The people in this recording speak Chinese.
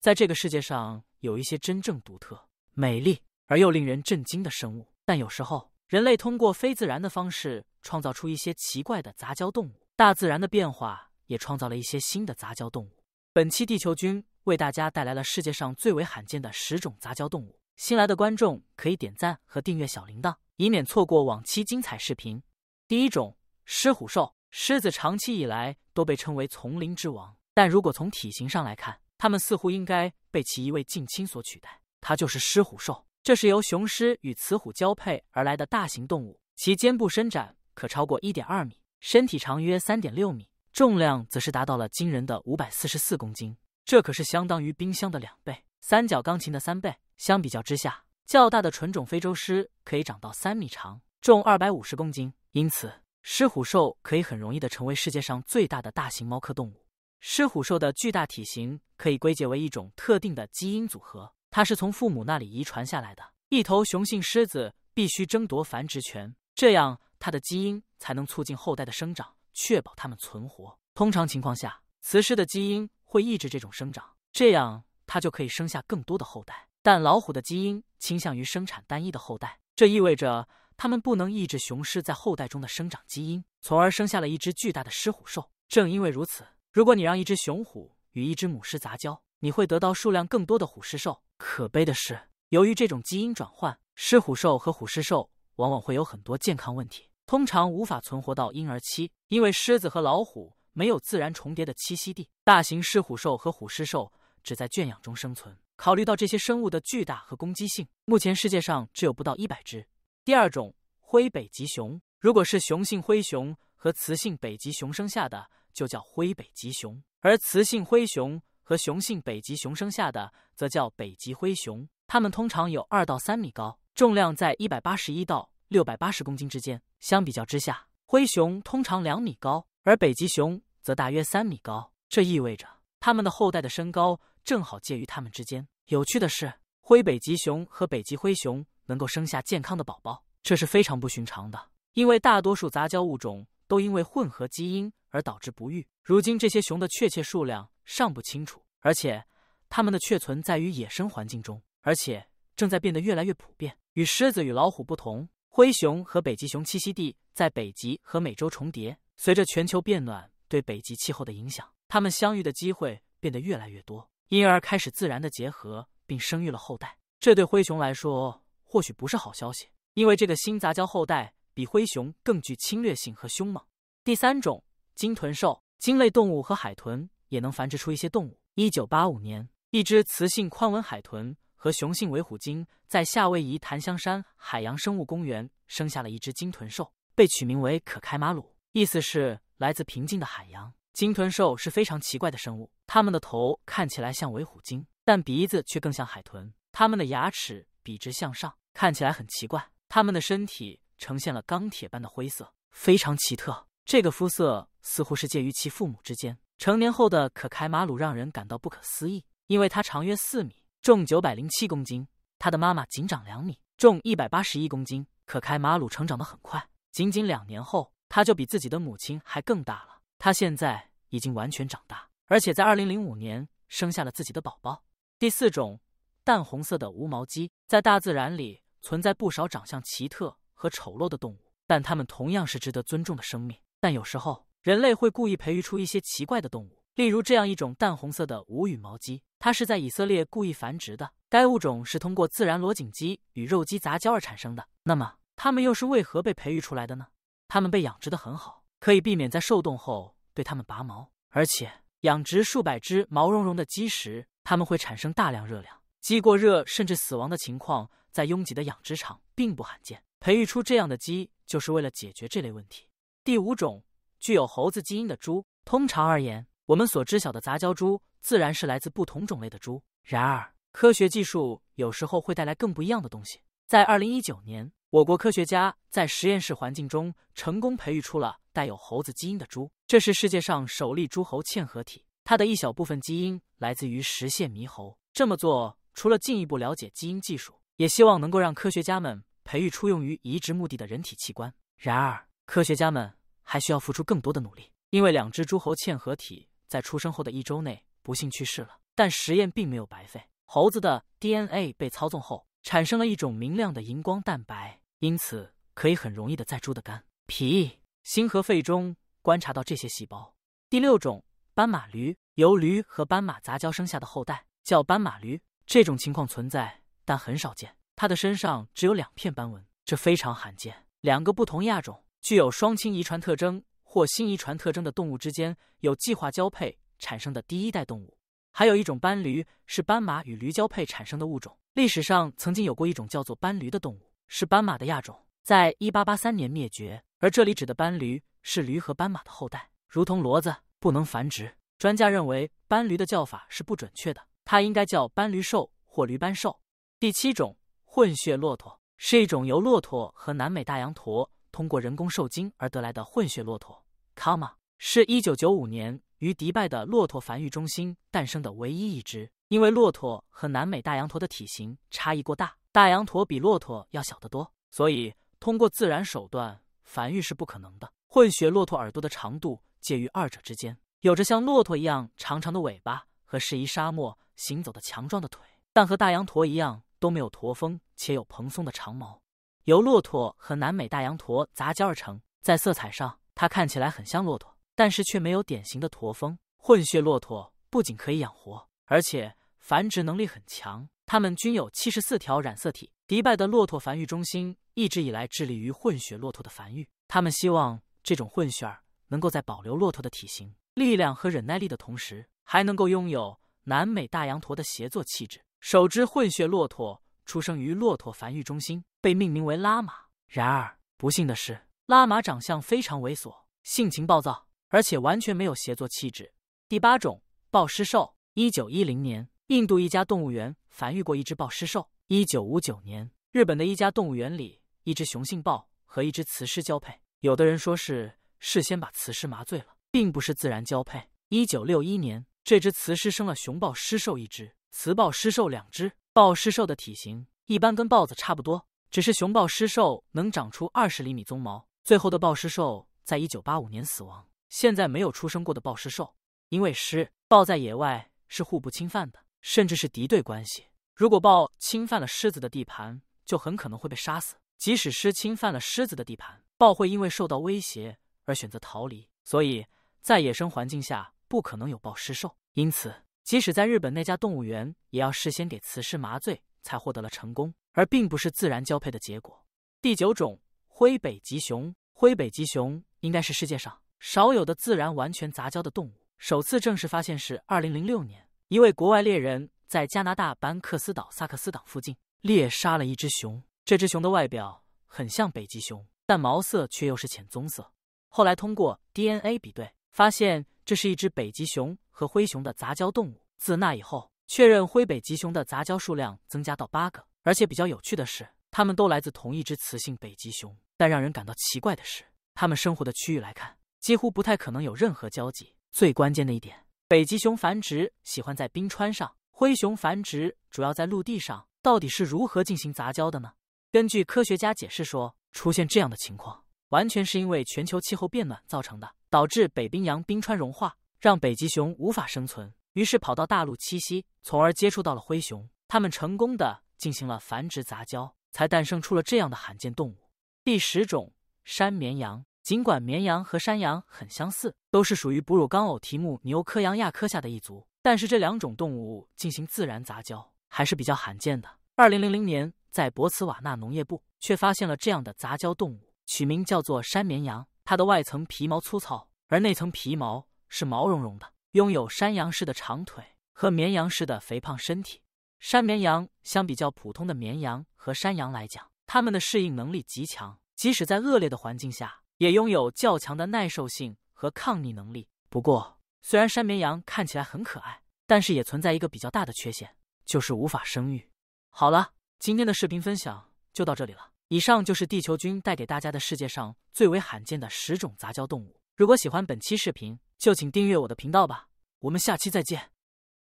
在这个世界上，有一些真正独特、美丽而又令人震惊的生物。但有时候，人类通过非自然的方式创造出一些奇怪的杂交动物；大自然的变化也创造了一些新的杂交动物。本期地球君为大家带来了世界上最为罕见的十种杂交动物。新来的观众可以点赞和订阅小铃铛，以免错过往期精彩视频。第一种。狮虎兽，狮子长期以来都被称为丛林之王，但如果从体型上来看，它们似乎应该被其一位近亲所取代，它就是狮虎兽。这是由雄狮与雌虎交配而来的大型动物，其肩部伸展可超过一点二米，身体长约三点六米，重量则是达到了惊人的五百四十四公斤，这可是相当于冰箱的两倍，三角钢琴的三倍。相比较之下，较大的纯种非洲狮可以长到三米长，重二百五十公斤，因此。狮虎兽可以很容易地成为世界上最大的大型猫科动物。狮虎兽的巨大体型可以归结为一种特定的基因组合，它是从父母那里遗传下来的。一头雄性狮子必须争夺繁殖权，这样它的基因才能促进后代的生长，确保它们存活。通常情况下，雌狮的基因会抑制这种生长，这样它就可以生下更多的后代。但老虎的基因倾向于生产单一的后代，这意味着。它们不能抑制雄狮在后代中的生长基因，从而生下了一只巨大的狮虎兽。正因为如此，如果你让一只雄虎与一只母狮杂交，你会得到数量更多的虎狮兽。可悲的是，由于这种基因转换，狮虎兽和虎狮兽往往会有很多健康问题，通常无法存活到婴儿期。因为狮子和老虎没有自然重叠的栖息地，大型狮虎兽和虎狮兽只在圈养中生存。考虑到这些生物的巨大和攻击性，目前世界上只有不到一百只。第二种灰北极熊，如果是雄性灰熊和雌性北极熊生下的，就叫灰北极熊；而雌性灰熊和雄性北极熊生下的，则叫北极灰熊。它们通常有二到三米高，重量在一百八十一到六百八十公斤之间。相比较之下，灰熊通常两米高，而北极熊则大约三米高。这意味着它们的后代的身高正好介于它们之间。有趣的是，灰北极熊和北极灰熊。能够生下健康的宝宝，这是非常不寻常的，因为大多数杂交物种都因为混合基因而导致不育。如今，这些熊的确切数量尚不清楚，而且它们的确存在于野生环境中，而且正在变得越来越普遍。与狮子与老虎不同，灰熊和北极熊栖息地在北极和美洲重叠。随着全球变暖对北极气候的影响，它们相遇的机会变得越来越多，因而开始自然的结合并生育了后代。这对灰熊来说。或许不是好消息，因为这个新杂交后代比灰熊更具侵略性和凶猛。第三种，鲸豚兽，鲸类动物和海豚也能繁殖出一些动物。一九八五年，一只雌性宽吻海豚和雄性尾虎鲸在夏威夷檀香山海洋生物公园生下了一只鲸豚兽，被取名为可开马鲁，意思是来自平静的海洋。鲸豚兽是非常奇怪的生物，它们的头看起来像尾虎鲸，但鼻子却更像海豚，它们的牙齿。笔直向上，看起来很奇怪。他们的身体呈现了钢铁般的灰色，非常奇特。这个肤色似乎是介于其父母之间。成年后的可开马鲁让人感到不可思议，因为它长约四米，重九百零七公斤。他的妈妈仅长两米，重一百八十一公斤。可开马鲁成长得很快，仅仅两年后，他就比自己的母亲还更大了。他现在已经完全长大，而且在二零零五年生下了自己的宝宝。第四种。淡红色的无毛鸡在大自然里存在不少长相奇特和丑陋的动物，但它们同样是值得尊重的生命。但有时候人类会故意培育出一些奇怪的动物，例如这样一种淡红色的无羽毛鸡，它是在以色列故意繁殖的。该物种是通过自然裸颈鸡与肉鸡杂交而产生的。那么，它们又是为何被培育出来的呢？它们被养殖的很好，可以避免在受冻后对它们拔毛，而且养殖数百只毛茸茸的鸡时，它们会产生大量热量。鸡过热甚至死亡的情况在拥挤的养殖场并不罕见。培育出这样的鸡，就是为了解决这类问题。第五种，具有猴子基因的猪。通常而言，我们所知晓的杂交猪自然是来自不同种类的猪。然而，科学技术有时候会带来更不一样的东西。在2019年，我国科学家在实验室环境中成功培育出了带有猴子基因的猪，这是世界上首例猪猴嵌合体。它的一小部分基因来自于食蟹猕猴。这么做。除了进一步了解基因技术，也希望能够让科学家们培育出用于移植目的的人体器官。然而，科学家们还需要付出更多的努力，因为两只猪猴嵌合体在出生后的一周内不幸去世了。但实验并没有白费，猴子的 DNA 被操纵后，产生了一种明亮的荧光蛋白，因此可以很容易的在猪的肝、脾、心和肺中观察到这些细胞。第六种，斑马驴由驴和斑马杂交生下的后代叫斑马驴。这种情况存在，但很少见。它的身上只有两片斑纹，这非常罕见。两个不同亚种具有双亲遗传特征或新遗传特征的动物之间有计划交配产生的第一代动物。还有一种斑驴是斑马与驴交配产生的物种。历史上曾经有过一种叫做斑驴的动物，是斑马的亚种，在一八八三年灭绝。而这里指的斑驴是驴和斑马的后代，如同骡子不能繁殖。专家认为斑驴的叫法是不准确的。它应该叫斑驴兽或驴斑兽。第七种混血骆驼是一种由骆驼和南美大羊驼通过人工受精而得来的混血骆驼。Kama 是一九九五年于迪拜的骆驼繁育中心诞生的唯一一只。因为骆驼和南美大羊驼的体型差异过大，大羊驼比骆驼要小得多，所以通过自然手段繁育是不可能的。混血骆驼耳朵的长度介于二者之间，有着像骆驼一样长长的尾巴和适宜沙漠。行走的强壮的腿，但和大羊驼一样都没有驼峰，且有蓬松的长毛。由骆驼和南美大羊驼杂交而成，在色彩上它看起来很像骆驼，但是却没有典型的驼峰。混血骆驼不仅可以养活，而且繁殖能力很强。它们均有七十四条染色体。迪拜的骆驼繁育中心一直以来致力于混血骆驼的繁育，他们希望这种混血儿能够在保留骆驼的体型、力量和忍耐力的同时，还能够拥有。南美大羊驼的协作气质，首只混血骆驼出生于骆驼繁育中心，被命名为拉玛。然而不幸的是，拉玛长相非常猥琐，性情暴躁，而且完全没有协作气质。第八种，豹狮兽。一九一零年，印度一家动物园繁育过一只豹狮兽。一九五九年，日本的一家动物园里，一只雄性豹和一只雌狮交配。有的人说是事先把雌狮麻醉了，并不是自然交配。一九六一年。这只雌狮生了雄豹狮兽一只，雌豹狮兽两只。豹狮兽的体型一般跟豹子差不多，只是雄豹狮兽能长出二十厘米鬃毛。最后的豹狮兽在一九八五年死亡。现在没有出生过的豹狮兽，因为狮豹在野外是互不侵犯的，甚至是敌对关系。如果豹侵犯了狮子的地盘，就很可能会被杀死。即使狮侵犯了狮子的地盘，豹会因为受到威胁而选择逃离。所以在野生环境下。不可能有暴尸兽，因此即使在日本那家动物园，也要事先给雌狮麻醉，才获得了成功，而并不是自然交配的结果。第九种灰北极熊，灰北极熊应该是世界上少有的自然完全杂交的动物。首次正式发现是二零零六年，一位国外猎人在加拿大班克斯岛萨克斯港附近猎杀了一只熊，这只熊的外表很像北极熊，但毛色却又是浅棕色。后来通过 DNA 比对，发现。这是一只北极熊和灰熊的杂交动物。自那以后，确认灰北极熊的杂交数量增加到八个，而且比较有趣的是，它们都来自同一只雌性北极熊。但让人感到奇怪的是，它们生活的区域来看，几乎不太可能有任何交集。最关键的一点，北极熊繁殖喜欢在冰川上，灰熊繁殖主要在陆地上。到底是如何进行杂交的呢？根据科学家解释说，出现这样的情况，完全是因为全球气候变暖造成的。导致北冰洋冰川融化，让北极熊无法生存，于是跑到大陆栖息，从而接触到了灰熊，它们成功的进行了繁殖杂交，才诞生出了这样的罕见动物。第十种山绵羊，尽管绵羊和山羊很相似，都是属于哺乳纲偶蹄目牛科羊亚科下的一族，但是这两种动物进行自然杂交还是比较罕见的。二零零零年，在博茨瓦纳农业部却发现了这样的杂交动物，取名叫做山绵羊。它的外层皮毛粗糙，而内层皮毛是毛茸茸的。拥有山羊式的长腿和绵羊式的肥胖身体。山绵羊相比较普通的绵羊和山羊来讲，它们的适应能力极强，即使在恶劣的环境下，也拥有较强的耐受性和抗逆能力。不过，虽然山绵羊看起来很可爱，但是也存在一个比较大的缺陷，就是无法生育。好了，今天的视频分享就到这里了。以上就是地球君带给大家的世界上最为罕见的十种杂交动物。如果喜欢本期视频，就请订阅我的频道吧。我们下期再见。